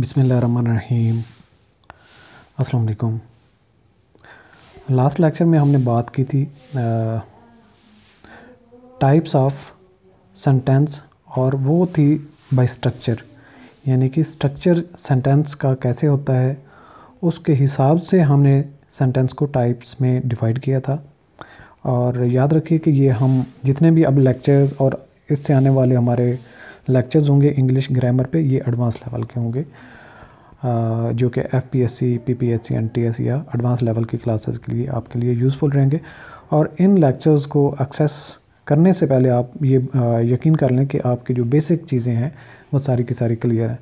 बिसमीम अस्सलाम last lecture में हमने बात की थी टाइप्स ऑफ सेंटेंस और वो थी बाय स्ट्रक्चर यानी कि स्ट्रक्चर सेंटेंस का कैसे होता है उसके हिसाब से हमने सेंटेंस को टाइप्स में डिवाइड किया था और याद रखिए कि ये हम जितने भी अब लेक्चर्स और इससे आने वाले हमारे लेक्चर्स होंगे इंग्लिश ग्रामर पे ये एडवांस लेवल के होंगे जो कि F P S C P P S C N T S या एडवांस लेवल की क्लासेस के लिए आपके लिए यूज़फुल रहेंगे और इन लेक्चर्स को एक्सेस करने से पहले आप ये यकीन कर लें कि आपकी जो बेसिक चीज़ें हैं वो सारी की सारी क्लियर हैं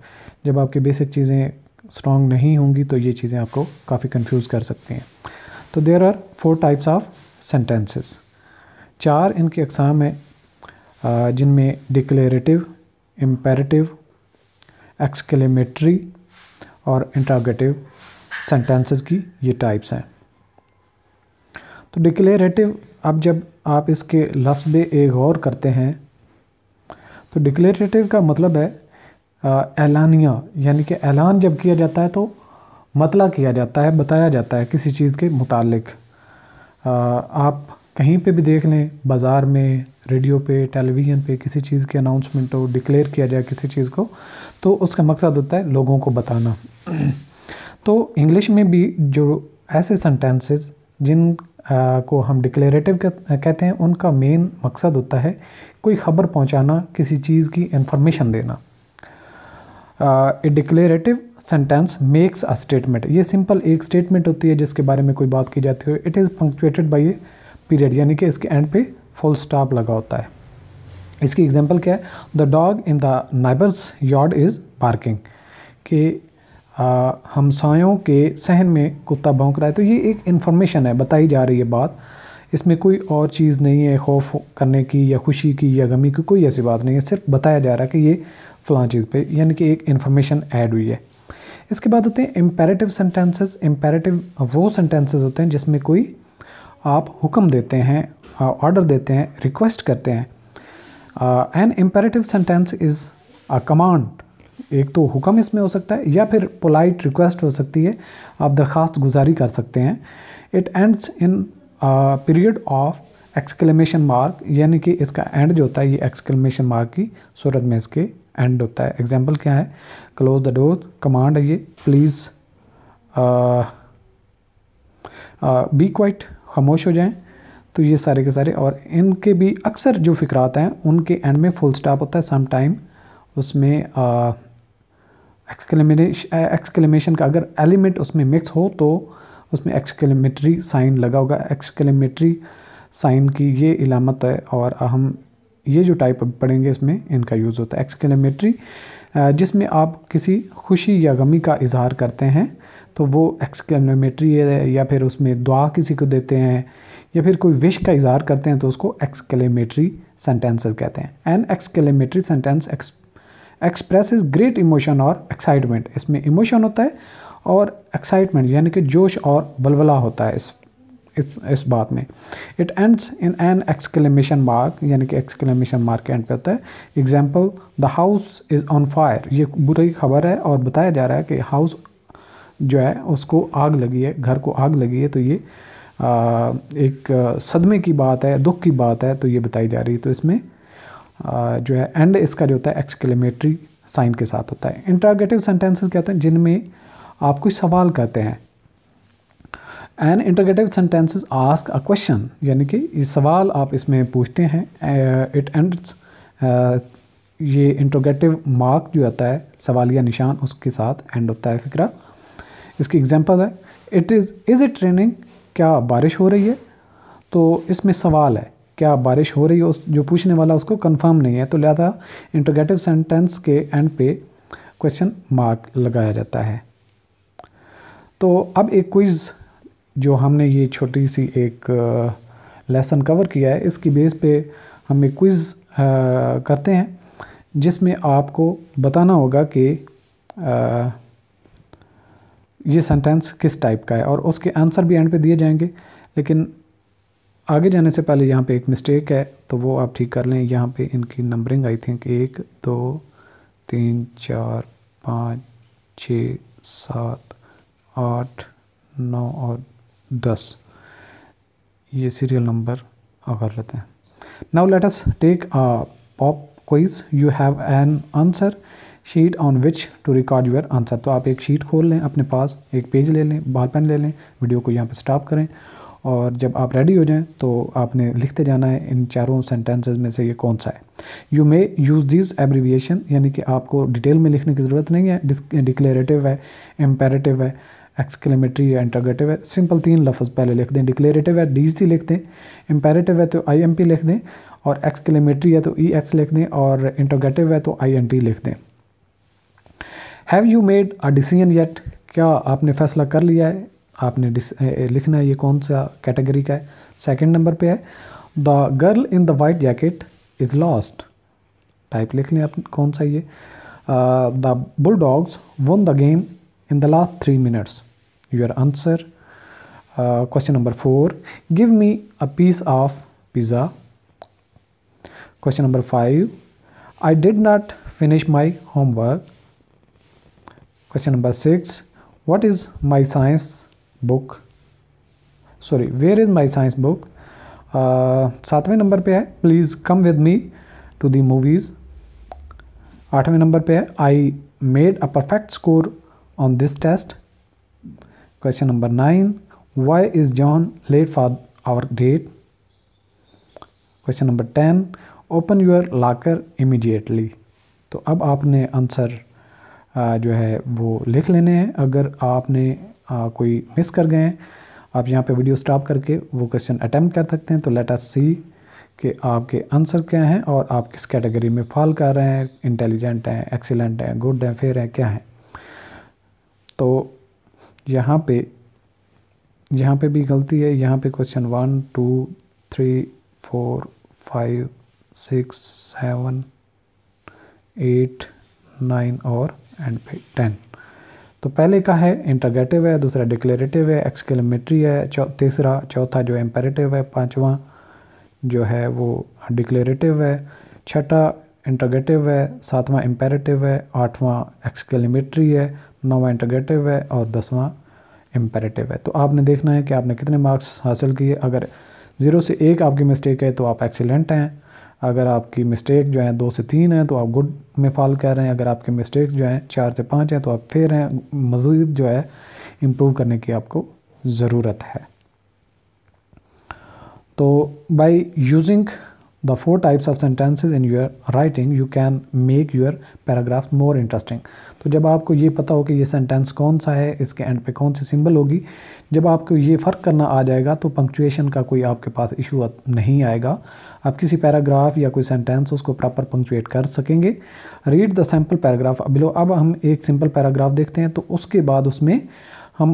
जब आपकी बेसिक चीज़ें स्ट्रॉन्ग नहीं होंगी तो ये चीज़ें आपको काफ़ी कन्फ्यूज़ कर सकती हैं तो there are four types of sentences चार इनकी अकसाम हैं जिनमें डिक्लेरेटिव इम्पेरेटिव एक्सक्लेमेटरी और इंटरागेटिव सेंटेंसेस की ये टाइप्स हैं तो डिक्लेरेटिव अब जब आप इसके लफ्ज़ पे एक गौर करते हैं तो डिक्लेरेटिव का मतलब है एलानिया यानी कि ऐलान जब किया जाता है तो मतला किया जाता है बताया जाता है किसी चीज़ के मुतालिक आप कहीं पे भी देख लें बाज़ार में रेडियो पे टेलीविज़न पे किसी चीज़ के अनाउंसमेंट हो डिक्लेयर किया जाए किसी चीज़ को तो उसका मकसद होता है लोगों को बताना तो इंग्लिश में भी जो ऐसे सेंटेंसेस जिन आ, को हम डिक्लेरेटिव कहते हैं उनका मेन मकसद होता है कोई ख़बर पहुंचाना किसी चीज़ की इंफॉर्मेशन देना a declarative sentence makes a statement ये सिंपल एक स्टेटमेंट होती है जिसके बारे में कोई बात की जाती है it is punctuated by a period यानी कि इसके एंड पे फुल स्टॉप लगा होता है इसकी एग्जांपल क्या है the dog in the neighbour's yard is barking कि हमसायों के सहन में कुत्ता भौंक रहा है तो ये एक इन्फॉर्मेशन है बताई जा रही है बात इसमें कोई और चीज़ नहीं है खौफ करने की या खुशी की या गमी की कोई ऐसी बात नहीं है सिर्फ बताया जा रहा है कि ये फ़लाँ चीज़ पे यानी कि एक इन्फॉर्मेशन ऐड हुई है इसके बाद होते हैं इम्पेरेटिव सेंटेंसेस इम्पेरेटिव वो सेंटेंसेस होते हैं जिसमें कोई आप हुक्म देते हैं ऑर्डर देते हैं रिक्वेस्ट करते हैं an imperative sentence is a command एक तो हुक्म इसमें हो सकता है या फिर पोलाइट रिक्वेस्ट हो सकती है आप दरख्वास्त गुजारी कर सकते हैं it ends in period of exclamation mark यानी कि इसका एंड जो होता है ये एक्सक्लेमेशन मार्क की सूरत में इसके एंड होता है एग्जाम्पल क्या है क्लोज द डोर कमांड है ये प्लीज़ बी क्वाइट खामोश हो जाएँ तो ये सारे के सारे और इनके भी अक्सर जो फ़िक्रात हैं उनके एंड में फुल स्टॉप होता है सम टाइम उसमें एक्सक्लेमेशन एक्सक्लेमेशन का अगर एलिमेंट उसमें मिक्स हो तो उसमें एक्सक्लेमेटरी साइन लगा होगा एक्सक्लेमेटरी साइन की ये इलामत है और हम ये जो टाइप पढ़ेंगे इसमें इनका यूज़ होता है एक्सक्लेमेटरी जिसमें आप किसी खुशी या गमी का इजहार करते हैं तो वो एक्सक्लेमेटरी है या फिर उसमें दुआ किसी को देते हैं या फिर कोई विश का इजहार करते हैं तो उसको एक्सक्लेमेटरी सेंटेंसेस कहते हैं an exclamatory sentence express great emotion और एक्साइटमेंट इसमें इमोशन होता है और एक्साइटमेंट यानी कि जोश और बलबला होता है इस इस इस बात में it ends in an exclamation mark यानी कि एक्सक्लेमेशन मार्क के एंड पे होता है example the house is on fire ये बुरी खबर है और बताया जा रहा है कि हाउस जो है उसको आग लगी है घर को आग लगी है तो ये एक सदमे की बात है दुख की बात है तो ये बताई जा रही है तो इसमें जो है एंड इसका जो होता है एक्सक्लेमेटरी साइन के साथ होता है इंटरागेटिव सेंटेंसेस क्या होते हैं जिनमें आप कोई सवाल करते हैं and interrogative sentences ask a question यानी कि ये सवाल आप इसमें पूछते हैं इट एंड्स ये इंटरगेटिव मार्क जो आता है सवालिया निशान उसके साथ एंड होता है फिक्रा इसकी एग्जांपल है it is is it raining क्या बारिश हो रही है तो इसमें सवाल है क्या बारिश हो रही है उस जो पूछने वाला उसको कन्फर्म नहीं है तो लिहाजा इंटरगेटिव सेंटेंस के एंड पे क्वेश्चन मार्क लगाया जाता है तो अब एक क्विज़ जो हमने ये छोटी सी एक लेसन uh, कवर किया है इसकी बेस पे हम एक क्विज़ uh, करते हैं जिसमें आपको बताना होगा कि uh, ये सेंटेंस किस टाइप का है और उसके आंसर भी एंड पे दिए जाएंगे लेकिन आगे जाने से पहले यहाँ पे एक मिस्टेक है तो वो आप ठीक कर लें यहाँ पे इनकी नंबरिंग आई थिंक एक दो तीन चार पाँच छ सात आठ नौ और दस ये सीरियल नंबर अगर लेते हैं now let us take a pop quiz you have an answer sheet on which to record your answer तो आप एक शीट खोल लें अपने पास एक पेज ले लें बाल पेन ले लें वीडियो को यहाँ पर स्टॉप करें और जब आप रेडी हो जाएं तो आपने लिखते जाना है इन चारों सेंटेंसेस में से ये कौन सा है you may use this abbreviation यानी कि आपको डिटेल में लिखने की ज़रूरत नहीं है डिक्लेरेटिव है इम्पेरेटिव है एक्सक्लेमेटरी है इंटरगेटिव है सिंपल तीन लफ्ज़ पहले लिख दें डिक्लेरेटिव है डी सी लिख दें इम्पेरेटिव है तो आई एम पी लिख दें और एक्सक्लेमेटरी है तो ई e एक्स लिख दें और इंटरगेटिव है तो आई एन टी लिख दें have you made a decision yet क्या आपने फैसला कर लिया है आपने लिखना है ये कौन सा कैटेगरी का है सेकेंड नंबर पे है the girl in the white jacket is lost type लिख लें आप कौन सा ये the bulldogs won the game in the last three minutes your answer question number four give me a piece of pizza question number five I did not finish my homework question number six What is my science book sorry where is my science book uh, सातवें number पे है please come with me to the movies आठवें number पे है I made a perfect score on this test question number nine why is John late for our date question number ten open your locker immediately तो अब आपने answer जो है वो लिख लेने हैं अगर आपने कोई मिस कर गए हैं आप यहाँ पे वीडियो स्टॉप करके वो क्वेश्चन अटैम्प्ट कर सकते हैं तो लेट अस सी कि आपके आंसर क्या हैं और आप किस कैटेगरी में फॉल कर रहे हैं इंटेलिजेंट हैं एक्सीलेंट हैं गुड हैं फेयर हैं क्या हैं तो यहाँ पे यहाँ पे भी गलती है यहाँ पे question one two three four five six seven eight nine और एंड फिर टेन तो पहले का है इंटरगेटिव है दूसरा डिक्लेरेटिव है एक्सकेलमेट्री है चौ तीसरा चौथा जो इम्पेरेटिव है पाँचवा जो है वो डिक्लेरेटिव है छठा इंटरगेटिव है सातवां इम्पेरेटिव है आठवां एक्सकेलमेट्री है नौवां इंटरगेटिव है और दसवां इम्पेरेटिव है तो आपने देखना है कि आपने कितने मार्क्स हासिल किए अगर ज़ीरो से एक आपकी मिस्टेक है तो आप एक्सीलेंट हैं अगर आपकी मिस्टेक जो है दो से तीन हैं तो आप गुड में फॉल कर रहे हैं अगर आपकी मिस्टेक जो हैं चार से पाँच हैं तो आप फिर हैं मज़ीद जो है इम्प्रूव करने की आपको ज़रूरत है तो by using the four types of sentences in your writing you can make your paragraph more interesting तो जब आपको ये पता हो कि ये सेंटेंस कौन सा है इसके एंड पे कौन सी सिंबल होगी जब आपको ये फ़र्क करना आ जाएगा तो पंक्चुएशन का कोई आपके पास इशू नहीं आएगा आप किसी पैराग्राफ या कोई सेंटेंस उसको प्रॉपर पंक्चुएट कर सकेंगे read the sample paragraph below अब हम एक सिंपल पैराग्राफ देखते हैं तो उसके बाद उसमें हम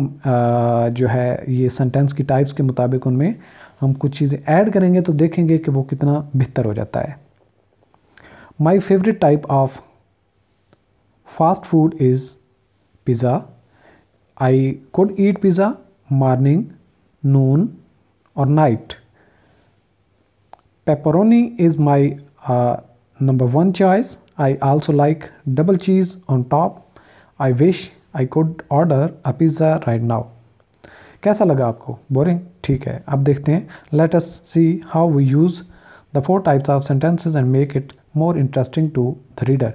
जो है ये सेंटेंस की टाइप्स के मुताबिक उनमें हम कुछ चीज़ें ऐड करेंगे तो देखेंगे कि वो कितना बेहतर हो जाता है my favourite type of fast food is pizza I could eat pizza morning noon और night pepperoni is my number one choice I also like double cheese on top I wish I could order a pizza right now कैसा लगा आपको boring ठीक है अब देखते हैं let us see how we use the four types of sentences and make it more interesting to the reader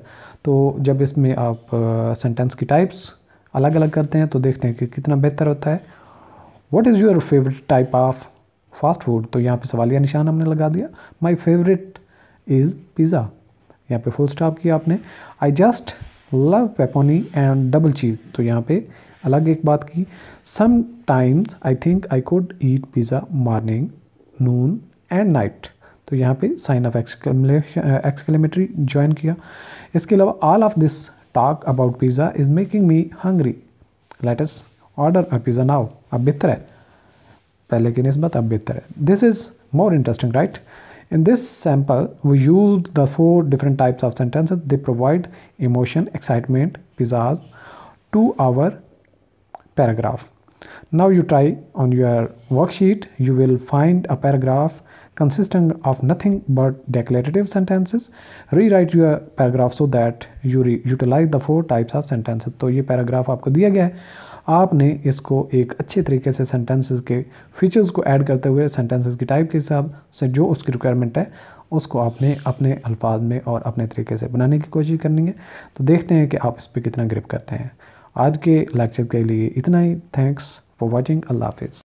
तो जब इसमें आप सेंटेंस uh, की टाइप्स अलग अलग करते हैं तो देखते हैं कि कितना बेहतर होता है what is your favourite type of fast food तो यहाँ पे सवालिया निशान हमने लगा दिया माई फेवरेट इज़ पिज़्ज़ा यहाँ पे फुल स्टॉप किया आपने I just love pepperoni and double cheese तो यहाँ पे अलग एक बात की sometimes I think I could eat pizza morning noon and night तो यहाँ पे साइन ऑफ एक्सक्लेमेटरी ज्वाइन किया इसके अलावा all of this talk about pizza is making me hungry let's order a pizza now अब बेहतर है पहले की नस्बत अब बेहतर है this is more interesting right in this sample we use the four different types of sentence they provide emotion excitement pizzazz to our paragraph. Now you try on your worksheet, you will find a paragraph consisting of nothing but declarative sentences. Rewrite your paragraph so that you utilize the four types of sentences. तो ये paragraph आपको दिया गया है आपने इसको एक अच्छे तरीके से sentences के फीचर्स को ऐड करते हुए sentences की टाइप के हिसाब से जो उसकी रिक्वायरमेंट है उसको आपने अपने अल्फाज में और अपने तरीके से बनाने की कोशिश करनी है तो देखते हैं कि आप इस पर कितना ग्रिप करते हैं आज के लेक्चर के लिए इतना ही थैंक्स फॉर वॉचिंग अल्लाह हाफिज़